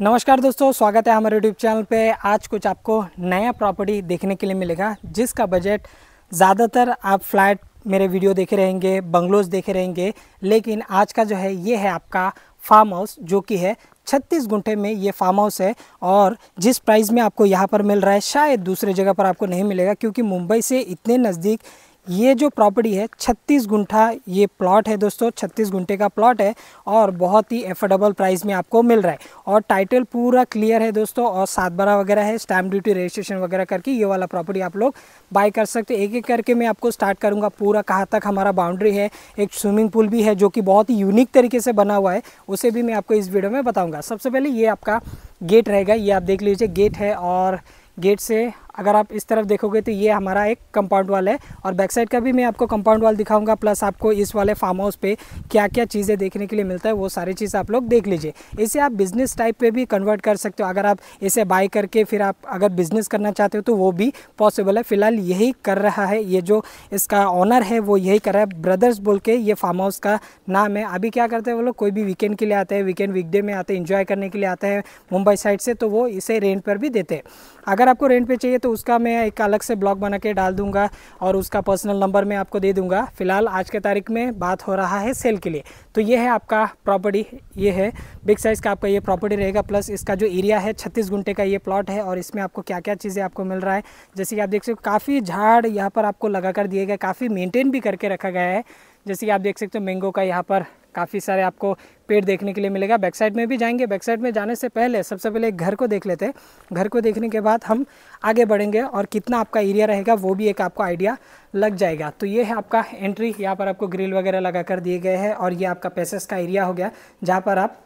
नमस्कार दोस्तों स्वागत है हमारे यूट्यूब चैनल पे आज कुछ आपको नया प्रॉपर्टी देखने के लिए मिलेगा जिसका बजट ज़्यादातर आप फ्लैट मेरे वीडियो देखे रहेंगे बंगलोज देखे रहेंगे लेकिन आज का जो है ये है आपका फार्म हाउस जो कि है छत्तीस घंटे में ये फार्म हाउस है और जिस प्राइस में आपको यहाँ पर मिल रहा है शायद दूसरे जगह पर आपको नहीं मिलेगा क्योंकि मुंबई से इतने नज़दीक ये जो प्रॉपर्टी है छत्तीस गुंठा ये प्लॉट है दोस्तों छत्तीस गुंठे का प्लॉट है और बहुत ही एफोर्डेबल प्राइस में आपको मिल रहा है और टाइटल पूरा क्लियर है दोस्तों और सात बारह वगैरह है स्टैम्प ड्यूटी रजिस्ट्रेशन वगैरह करके ये वाला प्रॉपर्टी आप लोग बाय कर सकते एक एक करके मैं आपको स्टार्ट करूँगा पूरा कहाँ तक हमारा बाउंड्री है एक स्विमिंग पूल भी है जो कि बहुत ही यूनिक तरीके से बना हुआ है उसे भी मैं आपको इस वीडियो में बताऊँगा सबसे पहले ये आपका गेट रहेगा ये आप देख लीजिए गेट है और गेट से अगर आप इस तरफ देखोगे तो ये हमारा एक कंपाउंड वाल है और बैक साइड का भी मैं आपको कंपाउंड वाल दिखाऊंगा प्लस आपको इस वाले फार्म हाउस पे क्या क्या चीज़ें देखने के लिए मिलता है वो सारी चीज़ आप लोग देख लीजिए इसे आप बिजनेस टाइप पे भी कन्वर्ट कर सकते हो अगर आप इसे बाय करके फिर आप अगर बिजनेस करना चाहते हो तो वो भी पॉसिबल है फिलहाल यही कर रहा है ये जो इसका ऑनर है वो यही कर रहा है ब्रदर्स बोल के ये फार्म हाउस का नाम है अभी क्या करते हैं वो लोग कोई भी वीकेंड के लिए आते हैं वीकेंड वीकडे में आते हैं इन्जॉय करने के लिए आते हैं मुंबई साइड से तो वो इसे रेंट पर भी देते हैं अगर आपको रेंट पर चाहिए तो तो उसका मैं एक अलग से ब्लॉग बना के डाल दूंगा और उसका पर्सनल नंबर मैं आपको दे दूंगा फिलहाल आज के तारीख में बात हो रहा है सेल के लिए तो ये है आपका प्रॉपर्टी ये है बिग साइज़ का आपका ये प्रॉपर्टी रहेगा प्लस इसका जो एरिया है छत्तीस घंटे का ये प्लॉट है और इसमें आपको क्या क्या चीज़ें आपको मिल रहा है जैसे कि आप देख सकते हो काफ़ी झाड़ यहाँ पर आपको लगा कर दिए गए काफ़ी मेनटेन भी करके रखा गया है जैसे कि आप देख सकते हो मैंगो का यहाँ पर काफ़ी सारे आपको पेड़ देखने के लिए मिलेगा बैक साइड में भी जाएंगे बैक साइड में जाने से पहले सबसे पहले घर को देख लेते हैं घर को देखने के बाद हम आगे बढ़ेंगे और कितना आपका एरिया रहेगा वो भी एक आपको आइडिया लग जाएगा तो ये है आपका एंट्री यहाँ पर आपको ग्रिल वगैरह लगा कर दिए गए हैं और ये आपका पैसेस का एरिया हो गया जहाँ पर आप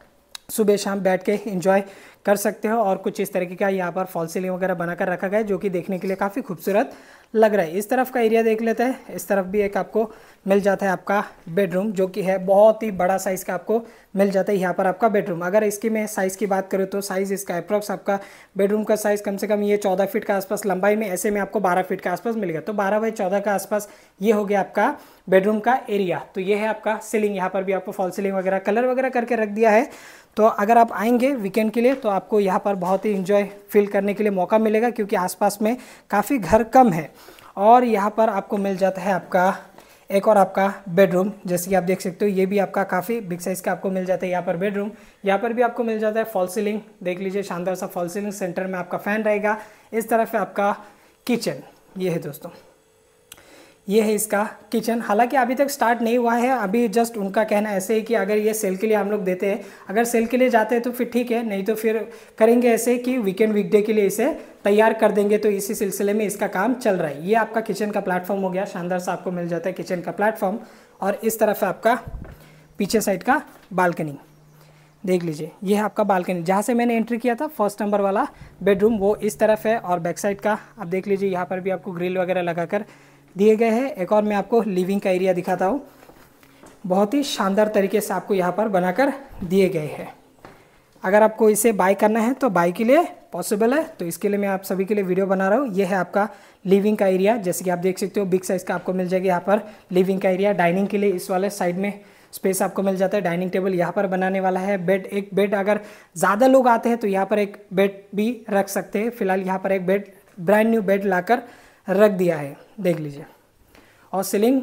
सुबह शाम बैठ के इन्जॉय कर सकते हो और कुछ इस तरीके का यहाँ पर फॉल सीलिंग वगैरह बनाकर रखा गया है जो कि देखने के लिए काफ़ी खूबसूरत लग रहा है इस तरफ का एरिया देख लेते हैं इस तरफ भी एक आपको मिल जाता है आपका बेडरूम जो कि है बहुत ही बड़ा साइज़ का आपको मिल जाता है यहाँ पर आपका बेडरूम अगर इसकी मैं साइज़ की बात करूँ तो साइज़ इसका अप्रॉक्स आपका बेडरूम का साइज़ कम से कम ये चौदह फीट का आसपास लंबाई में ऐसे में आपको बारह फीट के आसपास मिल गया तो बारह बाई चौदह का आसपास ये हो गया आपका बेडरूम का एरिया तो ये है आपका सीलिंग यहाँ पर भी आपको फॉल सीलिंग वगैरह कलर वगैरह करके रख दिया है तो अगर आप आएंगे वीकेंड के लिए तो आपको यहाँ पर बहुत ही इन्जॉय फील करने के लिए मौका मिलेगा क्योंकि आसपास में काफ़ी घर कम है और यहाँ पर आपको मिल जाता है आपका एक और आपका बेडरूम जैसे कि आप देख सकते हो ये भी आपका काफ़ी बिग साइज़ का आपको मिल जाता है यहाँ पर बेडरूम यहाँ पर भी आपको मिल जाता है फॉल सीलिंग देख लीजिए शानदार सा फॉल सीलिंग सेंटर में आपका फ़ैन रहेगा इस तरफ है आपका किचन ये है दोस्तों ये है इसका किचन हालांकि अभी तक स्टार्ट नहीं हुआ है अभी जस्ट उनका कहना ऐसे ही कि अगर ये सेल के लिए हम लोग देते हैं अगर सेल के लिए जाते हैं तो फिर ठीक है नहीं तो फिर करेंगे ऐसे कि वीकेंड वीकडे के लिए इसे तैयार कर देंगे तो इसी सिलसिले में इसका काम चल रहा है ये आपका किचन का प्लेटफॉर्म हो गया शानदार सा आपको मिल जाता है किचन का प्लेटफॉर्म और इस तरफ है आपका पीछे साइड का बालकनी देख लीजिए ये है आपका बालकनी जहाँ से मैंने एंट्री किया था फर्स्ट नंबर वाला बेडरूम वो इस तरफ है और बैक साइड का आप देख लीजिए यहाँ पर भी आपको ग्रिल वगैरह लगाकर दिए गए हैं एक और मैं आपको लिविंग का एरिया दिखाता हूँ बहुत ही शानदार तरीके से आपको यहाँ पर बनाकर दिए गए हैं अगर आपको इसे बाय करना है तो बाय के लिए पॉसिबल है तो इसके लिए मैं आप सभी के लिए वीडियो बना रहा हूँ ये है आपका लिविंग का एरिया जैसे कि आप देख सकते हो बिग साइज़ का आपको मिल जाएगा यहाँ पर लिविंग का एरिया डाइनिंग के लिए इस वाले साइड में स्पेस आपको मिल जाता है डाइनिंग टेबल यहाँ पर बनाने वाला है बेड एक बेड अगर ज़्यादा लोग आते हैं तो यहाँ पर एक बेड भी रख सकते हैं फिलहाल यहाँ पर एक बेड ब्रांड न्यू बेड लाकर रख दिया है देख लीजिए और सीलिंग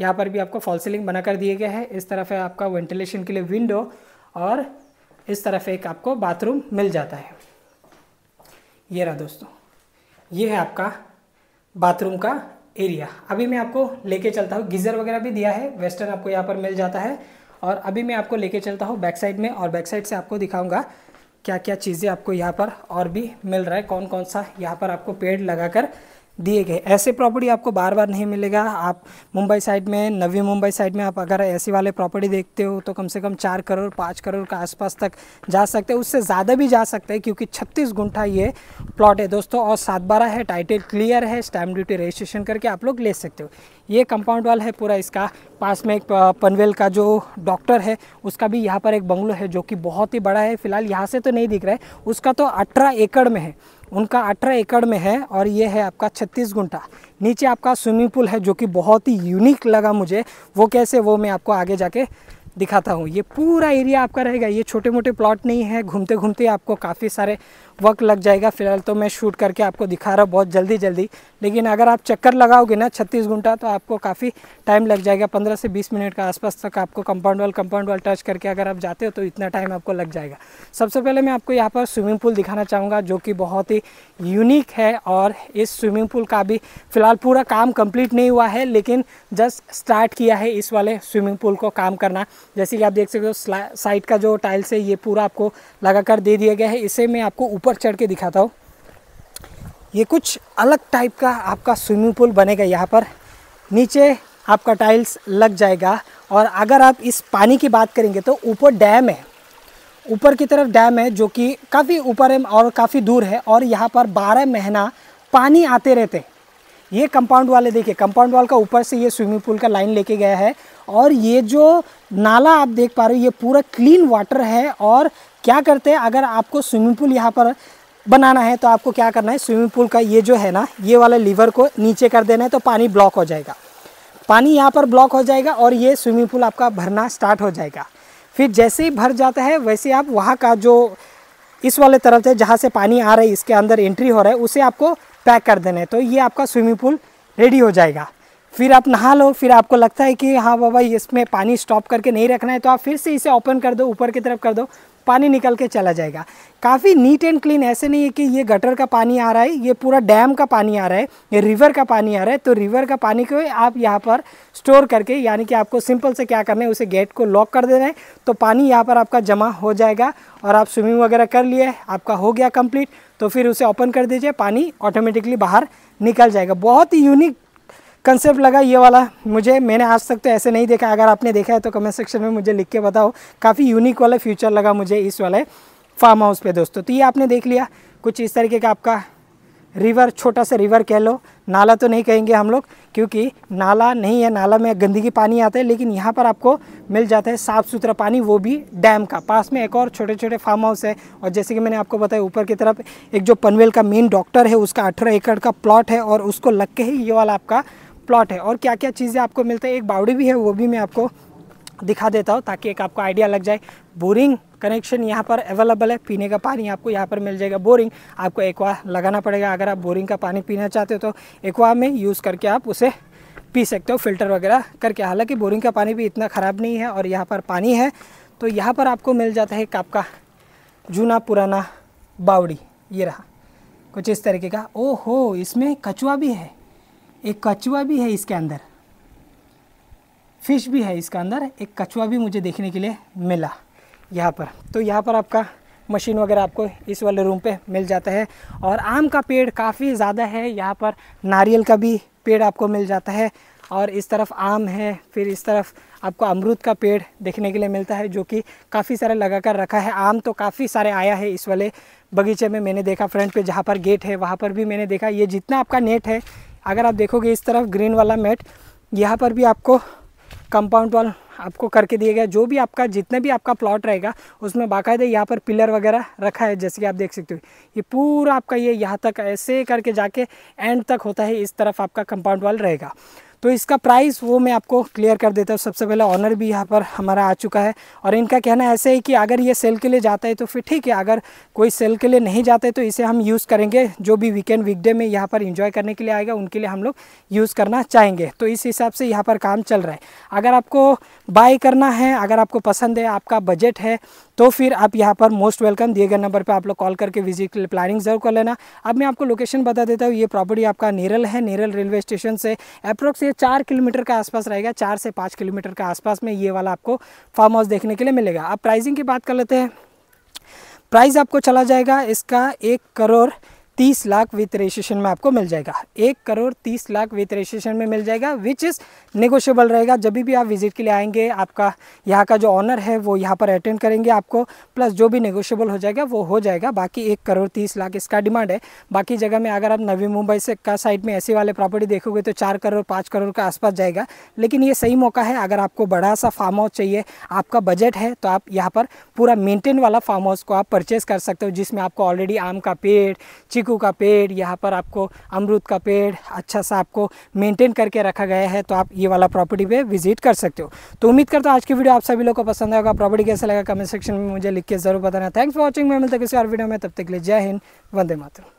यहाँ पर भी आपको फॉल सीलिंग बना कर दिया गया है इस तरफ है आपका वेंटिलेशन के लिए विंडो और इस तरफ एक आपको बाथरूम मिल जाता है ये रहा दोस्तों ये है आपका बाथरूम का एरिया अभी मैं आपको लेके चलता हूँ गीज़र वगैरह भी दिया है वेस्टर्न आपको यहाँ पर मिल जाता है और अभी मैं आपको लेके चलता हूँ बैक साइड में और बैक साइड से आपको दिखाऊंगा क्या क्या चीज़ें आपको यहाँ पर और भी मिल रहा है कौन कौन सा यहाँ पर आपको पेड़ लगाकर दिए गए ऐसे प्रॉपर्टी आपको बार बार नहीं मिलेगा आप मुंबई साइड में नवी मुंबई साइड में आप अगर ऐसे वाले प्रॉपर्टी देखते हो तो कम से कम चार करोड़ पाँच करोड़ के आसपास तक जा सकते हैं उससे ज़्यादा भी जा सकते हैं क्योंकि छत्तीस गुंठा ये प्लॉट है दोस्तों और सात बारह है टाइटल क्लियर है स्टैम्प ड्यूटी रजिस्ट्रेशन करके आप लोग ले सकते हो ये कंपाउंड वाल है पूरा इसका पास में एक पनवेल का जो डॉक्टर है उसका भी यहाँ पर एक बंगलो है जो कि बहुत ही बड़ा है फिलहाल यहाँ से तो नहीं दिख रहा है उसका तो अठारह एकड़ में है उनका अठारह एकड़ में है और ये है आपका छत्तीस घंटा नीचे आपका स्विमिंग पूल है जो कि बहुत ही यूनिक लगा मुझे वो कैसे वो मैं आपको आगे जाके दिखाता हूँ ये पूरा एरिया आपका रहेगा ये छोटे मोटे प्लॉट नहीं है घूमते घूमते आपको काफ़ी सारे वक्त लग जाएगा फिलहाल तो मैं शूट करके आपको दिखा रहा हूँ बहुत जल्दी जल्दी लेकिन अगर आप चक्कर लगाओगे ना छत्तीस घंटा तो आपको काफ़ी टाइम लग जाएगा पंद्रह से बीस मिनट के आसपास तक आपको कंपाउंड वाल कंपाउंड वाल टच करके अगर आप जाते हो तो इतना टाइम आपको लग जाएगा सबसे पहले मैं आपको यहाँ पर स्विमिंग पूल दिखाना चाहूँगा जो कि बहुत ही यूनिक है और इस स्विमिंग पूल का भी फिलहाल पूरा काम कम्प्लीट नहीं हुआ है लेकिन जस्ट स्टार्ट किया है इस वाले स्विमिंग पूल को काम करना जैसे कि आप देख सकते हो साइड का जो टाइल्स है ये पूरा आपको लगा दे दिया गया है इसे मैं आपको ऊपर चढ़ के दिखाता हूँ ये कुछ अलग टाइप का आपका स्विमिंग पूल बनेगा यहाँ पर नीचे आपका टाइल्स लग जाएगा और अगर आप इस पानी की बात करेंगे तो ऊपर डैम है ऊपर की तरफ डैम है जो कि काफ़ी ऊपर है और काफ़ी दूर है और यहाँ पर बारह महीना पानी आते रहते हैं ये कंपाउंड वाले देखिए कंपाउंड वाल का ऊपर से ये स्विमिंग पूल का लाइन लेके गया है और ये जो नाला आप देख पा रहे हो ये पूरा क्लीन वाटर है और क्या करते हैं अगर आपको स्विमिंग पूल यहाँ पर बनाना है तो आपको क्या करना है स्विमिंग पूल का ये जो है ना ये वाला लीवर को नीचे कर देना है तो पानी ब्लॉक हो जाएगा पानी यहाँ पर ब्लॉक हो जाएगा और ये स्विमिंग पूल आपका भरना स्टार्ट हो जाएगा फिर जैसे ही भर जाता है वैसे आप वहाँ का जो इस वाले तरफ से जहाँ से पानी आ रहा है इसके अंदर एंट्री हो रहा है उसे आपको पैक कर देना है तो ये आपका स्विमिंग पूल रेडी हो जाएगा फिर आप नहा लो फिर आपको लगता है कि हाँ बाबा इसमें पानी स्टॉप करके नहीं रखना है तो आप फिर से इसे ओपन कर दो ऊपर की तरफ कर दो पानी निकल के चला जाएगा काफ़ी नीट एंड क्लीन ऐसे नहीं है कि ये गटर का पानी आ रहा है ये पूरा डैम का पानी आ रहा है ये रिवर का पानी आ रहा है तो रिवर का पानी को आप यहाँ पर स्टोर करके यानी कि आपको सिंपल से क्या करना है उसे गेट को लॉक कर देना है तो पानी यहाँ पर आपका जमा हो जाएगा और आप स्विमिंग वगैरह कर लिए आपका हो गया कम्प्लीट तो फिर उसे ओपन कर दीजिए पानी ऑटोमेटिकली बाहर निकल जाएगा बहुत ही यूनिक कंसेप्ट लगा ये वाला मुझे मैंने आज तक तो ऐसे नहीं देखा अगर आपने देखा है तो कमेंट सेक्शन में मुझे लिख के बताओ काफ़ी यूनिक वाला फ्यूचर लगा मुझे इस वाले फार्म हाउस पे दोस्तों तो ये आपने देख लिया कुछ इस तरीके का आपका रिवर छोटा सा रिवर कह लो नाला तो नहीं कहेंगे हम लोग क्योंकि नाला नहीं है नाला में गंदगी पानी आता है लेकिन यहाँ पर आपको मिल जाता है साफ़ सुथरा पानी वो भी डैम का पास में एक और छोटे छोटे फार्म हाउस है और जैसे कि मैंने आपको बताया ऊपर की तरफ एक जो पनवेल का मेन डॉक्टर है उसका अठारह एकड़ का प्लॉट है और उसको लग के ही ये वाला आपका प्लॉट है और क्या क्या चीज़ें आपको मिलता है एक बावड़ी भी है वो भी मैं आपको दिखा देता हूँ ताकि एक आपको आइडिया लग जाए बोरिंग कनेक्शन यहाँ पर अवेलेबल है पीने का पानी आपको यहाँ पर मिल जाएगा बोरिंग आपको एक्वा लगाना पड़ेगा अगर आप बोरिंग का पानी पीना चाहते हो तो एक्वा में यूज़ करके आप उसे पी सकते हो फिल्टर वगैरह करके हालांकि बोरिंग का पानी भी इतना ख़राब नहीं है और यहाँ पर पानी है तो यहाँ पर आपको मिल जाता है एक आपका जूना पुराना बावड़ी ये रहा कुछ इस तरीके का ओहो इसमें कचुआ भी है एक कछुआ भी है इसके अंदर फिश भी है इसके अंदर एक कछुआ भी मुझे देखने के लिए मिला यहाँ पर तो यहाँ पर आपका मशीन वगैरह आपको इस वाले रूम पे मिल जाता है और आम का पेड़ काफ़ी ज़्यादा है यहाँ पर नारियल का भी पेड़ आपको मिल जाता है और इस तरफ आम है फिर इस तरफ आपको अमरूद का पेड़ देखने के लिए मिलता है जो कि काफ़ी सारे लगा कर रखा है आम तो काफ़ी सारे आया है इस वाले बगीचे में मैंने देखा फ्रंट पे जहाँ पर गेट है वहाँ पर भी मैंने देखा ये जितना आपका नेट है अगर आप देखोगे इस तरफ ग्रीन वाला मैट यहाँ पर भी आपको कंपाउंड वाल आपको करके दिया गया जो भी आपका जितने भी आपका प्लॉट रहेगा उसमें बाकायदा यहाँ पर पिलर वगैरह रखा है जैसे कि आप देख सकते हो ये पूरा आपका ये यहाँ तक ऐसे करके जाके एंड तक होता है इस तरफ आपका कंपाउंड वाल रहेगा तो इसका प्राइस वो मैं आपको क्लियर कर देता हूँ सबसे पहले ऑनर भी यहाँ पर हमारा आ चुका है और इनका कहना ऐसे है कि अगर ये सेल के लिए जाता है तो फिर ठीक है अगर कोई सेल के लिए नहीं जाता है तो इसे हम यूज़ करेंगे जो भी वीकेंड वीकडे में यहाँ पर इंजॉय करने के लिए आएगा उनके लिए हम लोग यूज़ करना चाहेंगे तो इस हिसाब से यहाँ पर काम चल रहा है अगर आपको बाय करना है अगर आपको पसंद है आपका बजट है तो फिर आप यहाँ पर मोस्ट वेलकम दिए गए नंबर पर आप लोग कॉल करके विजिट के लिए प्लानिंग जरूर कर लेना अब मैं आपको लोकेशन बता देता हूँ ये प्रॉपर्टी आपका नेरल है नेरल रेलवे स्टेशन से अप्रोक्स ये चार किलोमीटर के आसपास रहेगा चार से पाँच किलोमीटर के आसपास में ये वाला आपको फार्म हाउस देखने के लिए मिलेगा आप प्राइजिंग की बात कर लेते हैं प्राइस आपको चला जाएगा इसका एक करोड़ तीस लाख विथ रजिस्ट्रेशन में आपको मिल जाएगा एक करोड़ तीस लाख विथ रजिस्ट्रेशन में मिल जाएगा विच इज़ नेगोशियबल रहेगा जब भी आप विजिट के लिए आएंगे आपका यहाँ का जो ऑनर है वो यहाँ पर अटेंड करेंगे आपको प्लस जो भी नेगोशियबल हो जाएगा वो हो जाएगा बाकी एक करोड़ तीस लाख इसका डिमांड है बाकी जगह में अगर आप नवी मुंबई से का साइड में ऐसे वाले प्रॉपर्टी देखोगे तो चार करोड़ पाँच करोड़ के आसपास जाएगा लेकिन ये सही मौका है अगर आपको बड़ा सा फार्म हाउस चाहिए आपका बजट है तो आप यहाँ पर पूरा मेनटेन वाला फार्म हाउस को आप परचेज़ कर सकते हो जिसमें आपको ऑलरेडी आम का पेड़ चिक चीकू का पेड़ यहाँ पर आपको अमरूद का पेड़ अच्छा सा आपको मेंटेन करके रखा गया है तो आप ये वाला प्रॉपर्टी पे विजिट कर सकते हो तो उम्मीद करता हूँ आज की वीडियो आप सभी लोगों को पसंद आएगा प्रॉपर्टी कैसा लगा कमेंट सेक्शन में मुझे लिख के जरूर बताना थैंक्स फॉर वॉचिंग मैं मिलता किसी और वीडियो में तब तक के लिए जय हिंद वंदे मातरम